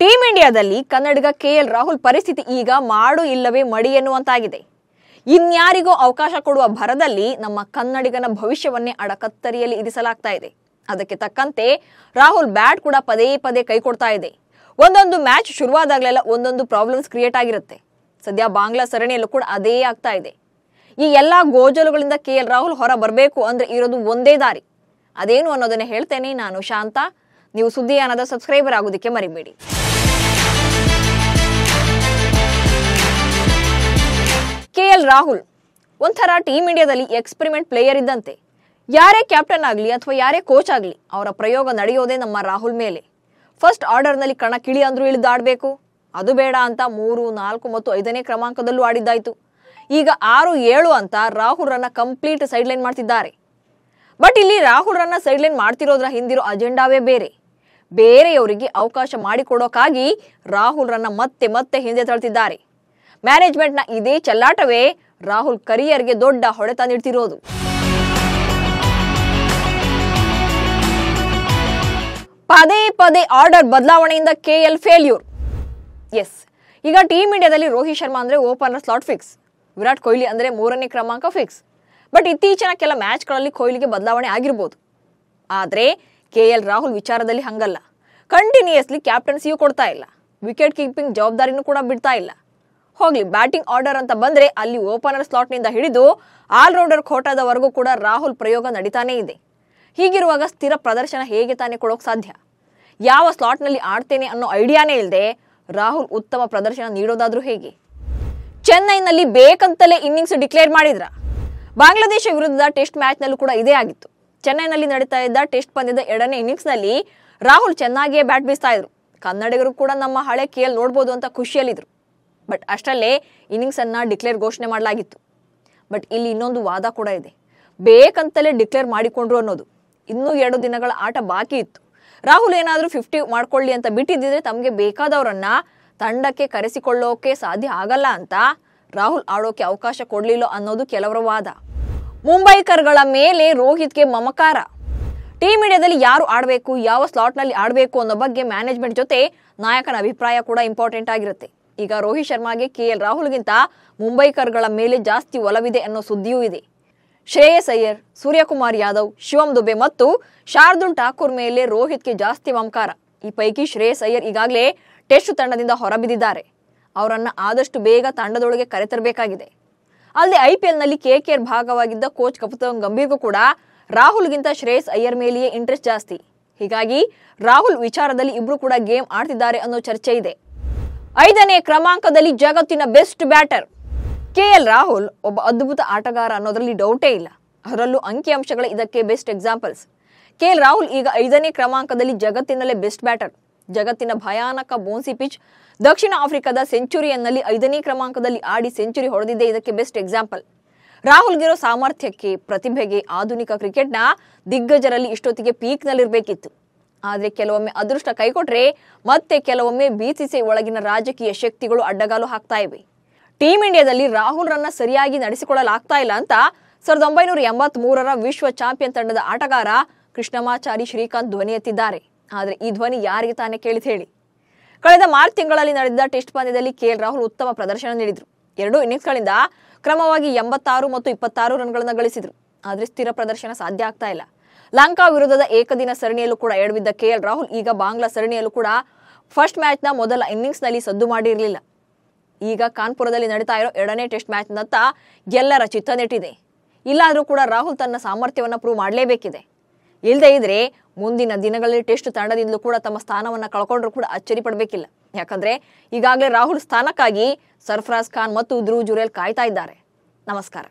team ಇಂಡಿಯಾದಲ್ಲಿ ಕನ್ನಡಿಗ K L Rahul ಪರಿಸ್ಥಿತಿ ಈಗ ಮಾಡು ಇಲ್ಲವೇ ಮಡಿ ಎನ್ನುವಂತಾಗಿದೆ ಇನ್ಯಾರಿಗೂ ಅವಕಾಶ ಕೊಡುವ ಭರದಲ್ಲಿ ನಮ್ಮ ಕನ್ನಡಿಗನ ಭವಿಷ್ಯವನ್ನೇ ಅಡಕತ್ತರಿಯಲ್ಲಿ ಇರಿಸಲಾಗ್ತಾ ಇದೆ ಅದಕ್ಕೆ ತಕ್ಕಂತೆ ರಾಹುಲ್ ಬ್ಯಾಟ್ ಕೂಡ ಪದೇ ಪದೇ ಕೈ ಕೊಡ್ತಾ ಇದೆ ಒಂದೊಂದು ಮ್ಯಾಚ್ ಶುರುವಾದಾಗಲೆಲ್ಲ ಒಂದೊಂದು ಪ್ರಾಬ್ಲಮ್ಸ್ ಕ್ರಿಯೇಟ್ ಆಗಿರುತ್ತೆ ಸದ್ಯ ಬಾಂಗ್ಲಾ ಸರಣಿಯಲ್ಲೂ ಕೂಡ ಅದೇ ಆಗ್ತಾ ಇದೆ ಈ ಎಲ್ಲ ಗೋಜಲುಗಳಿಂದ ಕೆ ಎಲ್ ರಾಹುಲ್ ಹೊರ ಬರಬೇಕು ಅಂದರೆ ಇರೋದು ಒಂದೇ ದಾರಿ ಅದೇನು ಅನ್ನೋದನ್ನು ಹೇಳ್ತೇನೆ ನಾನು ಶಾಂತ ನೀವು ಸುದ್ದಿಯಾನದ ಸಬ್ಸ್ಕ್ರೈಬರ್ ಆಗೋದಕ್ಕೆ ಮರಿಬೇಡಿ ರಾಹುಲ್ ಒಂಥರ ಟೀಮ್ ಇಂಡಿಯಾದಲ್ಲಿ ಎಕ್ಸ್ಪೆರಿಮೆಂಟ್ ಪ್ಲೇಯರ್ ಇದ್ದಂತೆ ಯಾರೇ ಕ್ಯಾಪ್ಟನ್ ಆಗಲಿ ಅಥವಾ ಯಾರೇ ಕೋಚ್ ಆಗಲಿ ಅವರ ಪ್ರಯೋಗ ನಡೆಯೋದೇ ನಮ್ಮ ರಾಹುಲ್ ಮೇಲೆ ಫಸ್ಟ್ ಆರ್ಡರ್ನಲ್ಲಿ ಕಣಕ್ಕಿಳಿ ಇಳಿದು ಆಡಬೇಕು ಅದು ಬೇಡ ಅಂತ ಮೂರು ನಾಲ್ಕು ಮತ್ತು ಐದನೇ ಕ್ರಮಾಂಕದಲ್ಲೂ ಆಡಿದ್ದಾಯಿತು ಈಗ ಆರು ಏಳು ಅಂತ ರಾಹುಲ್ ರನ್ನ ಕಂಪ್ಲೀಟ್ ಸೈಡ್ಲೈನ್ ಮಾಡ್ತಿದ್ದಾರೆ ಬಟ್ ಇಲ್ಲಿ ಸೈಡ್ ಸೈಡ್ಲೈನ್ ಮಾಡ್ತಿರೋದ್ರ ಹಿಂದಿರೋ ಅಜೆಂಡಾವೇ ಬೇರೆ ಬೇರೆಯವರಿಗೆ ಅವಕಾಶ ಮಾಡಿಕೊಡೋಕ್ಕಾಗಿ ರನ್ನ ಮತ್ತೆ ಮತ್ತೆ ಹಿಂದೆ ತಳ್ತಿದ್ದಾರೆ ಮ್ಯಾನೇಜ್ಮೆಂಟ್ನ ಇದೇ ಚೆಲ್ಲಾಟವೇ ರಾಹುಲ್ ಕರಿಯರ್ಗೆ ದೊಡ್ಡ ಹೊಡೆತ ನೀಡ್ತಿರೋದು ಪದೇ ಪದೇ ಆರ್ಡರ್ ಬದಲಾವಣೆಯಿಂದ ಕೆಎಲ್ ಫೇಲ್ಯೂರ್ ಎಸ್ ಈಗ ಟೀಮ್ ಇಂಡಿಯಾದಲ್ಲಿ ರೋಹಿತ್ ಶರ್ಮಾ ಅಂದ್ರೆ opener slot fix Virat Kohli ಅಂದ್ರೆ ಮೂರನೇ ಕ್ರಮಾಂಕ ಫಿಕ್ಸ್ ಬಟ್ ಇತ್ತೀಚಿನ ಕೆಲ ಮ್ಯಾಚ್ಗಳಲ್ಲಿ ಕೊಹ್ಲಿಗೆ ಬದಲಾವಣೆ ಆಗಿರ್ಬೋದು ಆದ್ರೆ ಕೆ ಎಲ್ ರಾಹುಲ್ ವಿಚಾರದಲ್ಲಿ ಹಂಗಲ್ಲ ಕಂಟಿನ್ಯೂಯಸ್ಲಿ ಕ್ಯಾಪ್ಟನ್ಸಿಯೂ ಕೊಡ್ತಾ ಇಲ್ಲ ವಿಕೆಟ್ ಕೀಪಿಂಗ್ ಜವಾಬ್ದಾರಿನೂ ಕೂಡ ಬಿಡ್ತಾ ಇಲ್ಲ ಹೋಗ್ಲಿ ಬ್ಯಾಟಿಂಗ್ ಆರ್ಡರ್ ಅಂತ ಬಂದ್ರೆ ಅಲ್ಲಿ ಓಪನರ್ ಸ್ಲಾಟ್ನಿಂದ ಹಿಡಿದು ಆಲ್ರೌಂಡರ್ ಖೋಟಾದವರೆಗೂ ಕೂಡ ರಾಹುಲ್ ಪ್ರಯೋಗ ನಡೀತಾನೇ ಇದೆ ಹೀಗಿರುವಾಗ ಸ್ಥಿರ ಪ್ರದರ್ಶನ ಹೇಗೆ ತಾನೇ ಕೊಡೋಕೆ ಸಾಧ್ಯ ಯಾವ ಸ್ಲಾಟ್ನಲ್ಲಿ ಆಡ್ತೇನೆ ಅನ್ನೋ ಐಡಿಯಾನೇ ಇಲ್ಲದೆ ರಾಹುಲ್ ಉತ್ತಮ ಪ್ರದರ್ಶನ ನೀಡೋದಾದ್ರೂ ಹೇಗೆ ಚೆನ್ನೈನಲ್ಲಿ ಬೇಕಂತಲೇ ಇನ್ನಿಂಗ್ಸ್ ಡಿಕ್ಲೇರ್ ಮಾಡಿದ್ರ ಬಾಂಗ್ಲಾದೇಶ ವಿರುದ್ಧದ ಟೆಸ್ಟ್ ಮ್ಯಾಚ್ನಲ್ಲೂ ಕೂಡ ಇದೇ ಆಗಿತ್ತು ಚೆನ್ನೈನಲ್ಲಿ ನಡೀತಾ ಇದ್ದ ಟೆಸ್ಟ್ ಪಂದ್ಯದ ಎರಡನೇ ಇನ್ನಿಂಗ್ಸ್ನಲ್ಲಿ ರಾಹುಲ್ ಚೆನ್ನಾಗಿಯೇ ಬ್ಯಾಟ್ ಬೀಸ್ತಾ ಇದ್ರು ಕನ್ನಡಿಗರು ಕೂಡ ನಮ್ಮ ಹಳೆ ಕೇಲ್ ನೋಡ್ಬೋದು ಅಂತ ಖುಷಿಯಲ್ಲಿದ್ರು ಬಟ್ ಅಷ್ಟರಲ್ಲೇ ಇನ್ನಿಂಗ್ಸನ್ನು ಡಿಕ್ಲೇರ್ ಘೋಷಣೆ ಮಾಡಲಾಗಿತ್ತು ಬಟ್ ಇಲ್ಲಿ ಇನ್ನೊಂದು ವಾದ ಕೂಡ ಇದೆ ಬೇಕಂತಲೇ ಡಿಕ್ಲೇರ್ ಮಾಡಿಕೊಂಡ್ರು ಅನ್ನೋದು ಇನ್ನೂ ಎರಡು ದಿನಗಳ ಆಟ ಬಾಕಿ ಇತ್ತು ರಾಹುಲ್ ಏನಾದರೂ ಫಿಫ್ಟಿ ಮಾಡ್ಕೊಳ್ಳಿ ಅಂತ ಬಿಟ್ಟಿದ್ದಿದ್ರೆ ತಮಗೆ ಬೇಕಾದವರನ್ನು ತಂಡಕ್ಕೆ ಕರೆಸಿಕೊಳ್ಳೋಕೆ ಸಾಧ್ಯ ಆಗಲ್ಲ ಅಂತ ರಾಹುಲ್ ಆಡೋಕೆ ಅವಕಾಶ ಕೊಡಲಿಲ್ಲ ಅನ್ನೋದು ಕೆಲವರ ವಾದ ಮುಂಬೈಕರ್ಗಳ ಮೇಲೆ ರೋಹಿತ್ಗೆ ಮಮಕಾರ ಟೀಮ್ ಇಂಡಿಯಾದಲ್ಲಿ ಯಾರು ಆಡಬೇಕು ಯಾವ ಸ್ಲಾಟ್ನಲ್ಲಿ ಆಡಬೇಕು ಅನ್ನೋ ಬಗ್ಗೆ ಮ್ಯಾನೇಜ್ಮೆಂಟ್ ಜೊತೆ ನಾಯಕನ ಅಭಿಪ್ರಾಯ ಕೂಡ ಇಂಪಾರ್ಟೆಂಟ್ ಆಗಿರುತ್ತೆ ಈಗ ರೋಹಿತ್ ಶರ್ಮಾಗೆ ಕೆಎಲ್ ರಾಹುಲ್ಗಿಂತ ಮುಂಬೈಕರ್ಗಳ ಮೇಲೆ ಜಾಸ್ತಿ ಒಲವಿದೆ ಅನ್ನೋ ಸುದ್ದಿಯೂ ಇದೆ ಶ್ರೇಯಸ್ ಅಯ್ಯರ್ ಸೂರ್ಯಕುಮಾರ್ ಯಾದವ್ ಶಿವಂ ದುಬೆ ಮತ್ತು ಶಾರ್ದುಲ್ ಠಾಕೂರ್ ಮೇಲೆ ರೋಹಿತ್ಗೆ ಜಾಸ್ತಿ ಮಮಕಾರ ಈ ಪೈಕಿ ಶ್ರೇಯಸ್ ಅಯ್ಯರ್ ಈಗಾಗಲೇ ಟೆಸ್ಟ್ ತಂಡದಿಂದ ಹೊರಬಿದ್ದಿದ್ದಾರೆ ಅವರನ್ನು ಆದಷ್ಟು ಬೇಗ ತಂಡದೊಳಗೆ ಕರೆತರಬೇಕಾಗಿದೆ ಅಲ್ಲದೆ ಐ ಪಿ ಎಲ್ನಲ್ಲಿ ಕೆ ಆರ್ ಭಾಗವಾಗಿದ್ದ ಕೋಚ್ ಕಪಿತನ್ ಗಂಭೀರ್ಗೂ ಕೂಡ ರಾಹುಲ್ಗಿಂತ ಶ್ರೇಯಸ್ ಅಯ್ಯರ್ ಮೇಲೆಯೇ ಇಂಟ್ರೆಸ್ಟ್ ಜಾಸ್ತಿ ಹೀಗಾಗಿ ರಾಹುಲ್ ವಿಚಾರದಲ್ಲಿ ಇಬ್ಬರು ಕೂಡ ಗೇಮ್ ಆಡ್ತಿದ್ದಾರೆ ಅನ್ನೋ ಚರ್ಚೆ ಇದೆ ಐದನೇ ಕ್ರಮಾಂಕದಲ್ಲಿ ಜಗತ್ತಿನ best batter K L Rahul ಒಬ್ಬ ಅದ್ಭುತ ಆಟಗಾರ ಅನ್ನೋದರಲ್ಲಿ ಡೌಟೇ ಇಲ್ಲ ಅದರಲ್ಲೂ ಅಂಕಿಅಂಶಗಳ ಇದಕ್ಕೆ best examples K L Rahul ಈಗ ಐದನೇ ಕ್ರಮಾಂಕದಲ್ಲಿ ಜಗತ್ತಿನಲ್ಲೇ ಬೆಸ್ಟ್ ಬ್ಯಾಟರ್ ಜಗತ್ತಿನ ಭಯಾನಕ ಬೋನ್ಸಿ ಪಿಚ್ ದಕ್ಷಿಣ ಆಫ್ರಿಕಾದ ಸೆಂಚುರಿಯನ್ನಲ್ಲಿ ಐದನೇ ಕ್ರಮಾಂಕದಲ್ಲಿ ಆಡಿ ಸೆಂಚುರಿ ಹೊಡೆದಿದ್ದೇ ಇದಕ್ಕೆ ಬೆಸ್ಟ್ ಎಕ್ಸಾಂಪಲ್ ರಾಹುಲ್ಗಿರೋ ಸಾಮರ್ಥ್ಯಕ್ಕೆ ಪ್ರತಿಭೆಗೆ ಆಧುನಿಕ ಕ್ರಿಕೆಟ್ನ ದಿಗ್ಗಜರಲ್ಲಿ ಇಷ್ಟೊತ್ತಿಗೆ ಪೀಕ್ನಲ್ಲಿರಬೇಕಿತ್ತು ಆದರೆ ಕೆಲವೊಮ್ಮೆ ಅದೃಷ್ಟ ಕೈಕೊಟ್ರೆ ಮತ್ತೆ ಕೆಲವೊಮ್ಮೆ ಬಿಸಿಸಿ ಒಳಗಿನ ರಾಜಕೀಯ ಶಕ್ತಿಗಳು ಅಡ್ಡಗಾಲು ಹಾಕ್ತಾ ಇವೆ ಟೀಮ್ ಇಂಡಿಯಾದಲ್ಲಿ ರಾಹುಲ್ ರನ್ನ ಸರಿಯಾಗಿ ನಡೆಸಿಕೊಳ್ಳಲಾಗ್ತಾ ಇಲ್ಲ ಅಂತ ಸಾವಿರದ ಒಂಬೈನೂರ ಎಂಬತ್ತ್ ಮೂರರ ವಿಶ್ವ ಚಾಂಪಿಯನ್ ತಂಡದ ಆಟಗಾರ ಕೃಷ್ಣಮಾಚಾರಿ ಶ್ರೀಕಾಂತ್ ಧ್ವನಿ ಎತ್ತಿದ್ದಾರೆ ಆದರೆ ಈ ಧ್ವನಿ ಯಾರಿಗೆ ತಾನೇ ಕೇಳಿದ ಹೇಳಿ ಕಳೆದ ಮಾರ್ಚ್ ತಿಂಗಳಲ್ಲಿ ನಡೆದ ಟೆಸ್ಟ್ ಪಂದ್ಯದಲ್ಲಿ ಎಲ್ ರಾಹುಲ್ ಉತ್ತಮ ಪ್ರದರ್ಶನ ನೀಡಿದರು ಎರಡು ಇನ್ನಿಂಗ್ಸ್ಗಳಿಂದ ಕ್ರಮವಾಗಿ ಎಂಬತ್ತಾರು ಮತ್ತು ಇಪ್ಪತ್ತಾರು ರನ್ಗಳನ್ನು ಗಳಿಸಿದರು ಆದರೆ ಸ್ಥಿರ ಪ್ರದರ್ಶನ ಸಾಧ್ಯ ಆಗ್ತಾ ಇಲ್ಲ ಲಂಕಾ ವಿರುದ್ಧದ ಏಕದಿನ ಸರಣಿಯಲ್ಲೂ ಕೂಡ ಎಡವಿದ್ದ ಕೆಎಲ್ ರಾಹುಲ್ ಈಗ ಬಾಂಗ್ಲಾ ಸರಣಿಯಲ್ಲೂ ಕೂಡ ಫಸ್ಟ್ ಮ್ಯಾಚ್ನ ಮೊದಲ ಇನ್ನಿಂಗ್ಸ್ನಲ್ಲಿ ಸದ್ದು ಮಾಡಿರಲಿಲ್ಲ ಈಗ ಕಾನ್ಪುರದಲ್ಲಿ ನಡೀತಾ ಇರೋ ಎರಡನೇ ಟೆಸ್ಟ್ ಮ್ಯಾಚ್ನತ್ತ ಎಲ್ಲರ ಚಿತ್ತ ನೆಟ್ಟಿದೆ ಇಲ್ಲಾದರೂ ಕೂಡ ರಾಹುಲ್ ತನ್ನ ಸಾಮರ್ಥ್ಯವನ್ನು ಪ್ರೂವ್ ಮಾಡಲೇಬೇಕಿದೆ ಇಲ್ಲದೇ ಇದ್ರೆ ಮುಂದಿನ ದಿನಗಳಲ್ಲಿ ಟೆಸ್ಟ್ ತಂಡದಿಂದಲೂ ಕೂಡ ತಮ್ಮ ಸ್ಥಾನವನ್ನು ಕಳ್ಕೊಂಡ್ರೂ ಕೂಡ ಅಚ್ಚರಿ ಪಡಬೇಕಿಲ್ಲ ಯಾಕಂದ್ರೆ ಈಗಾಗಲೇ ರಾಹುಲ್ ಸ್ಥಾನಕ್ಕಾಗಿ ಸರ್ಫರಾಜ್ ಖಾನ್ ಮತ್ತು ಧ್ರುವ್ ಜುರೇಲ್ ಕಾಯ್ತಾ ಇದ್ದಾರೆ ನಮಸ್ಕಾರ